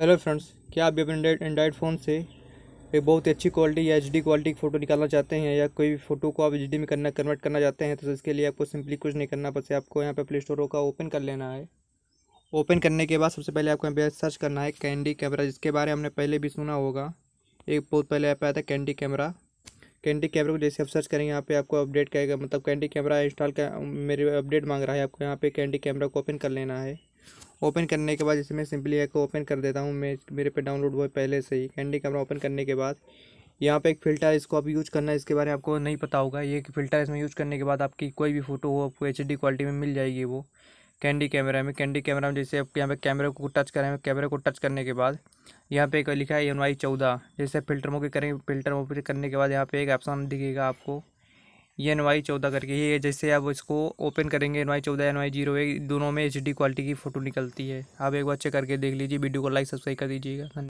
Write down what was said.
hello friends क्या आप भी अपने एंड्रॉइड फ़ोन से एक बहुत ही अच्छी क्वालिटी या एच क्वालिटी की फ़ोटो निकालना चाहते हैं या कोई भी फ़ोटो को आप एच में करना कन्वर्ट करना चाहते हैं तो इसके लिए आपको सिंपली कुछ नहीं करना बस आपको यहाँ पे प्ले स्टोर का ओपन कर लेना है ओपन करने के बाद सबसे पहले आपको यहाँ पे सर्च करना है कैंडी कैमरा जिसके बारे में हमने पहले भी सुना होगा एक बहुत पहले ऐप आया था कैंडी कैमरा कैंडी कैमरा को जैसे आप सर्च करेंगे यहाँ पर आपको अपडेट करेगा मतलब कैंडी कैमरा इंस्टॉल मेरे अपडेट मांग रहा है आपको यहाँ पर कैंडी कैमरा को ओपन कर लेना है ओपन करने के बाद जैसे मैं सिंपली एक को ओपन कर देता हूँ मैं मेरे पे डाउनलोड हुआ पहले से ही कैंडी कैमरा ओपन करने के बाद यहाँ पे एक फ़िल्टर इसको आप यूज़ करना है इसके बारे में आपको नहीं पता होगा ये फ़िल्टर इसमें यूज़ करने के बाद आपकी कोई भी फ़ोटो हो आपको एच क्वालिटी में मिल जाएगी वो कैंडी कैमरा में कैंडी कैमरा में जैसे आप यहाँ पे कैमरे को टच करें कैमरे को टच करने के बाद यहाँ पे एक लिखा है एन वाई चौदह जैसे फ़िल्टर मोके करेंगे फ़िल्टर मोके करने के बाद यहाँ पे एक ऑप्शन दिखेगा आपको ये एन वाई चौदह करके ये जैसे आप इसको ओपन करेंगे एन वाई चौदह एन वाई जीरो दोनों में एच डी क्वालिटी की फ़ोटो निकलती है आप एक बार चेक करके देख लीजिए वीडियो को लाइक सब्सक्राइब कर दीजिएगा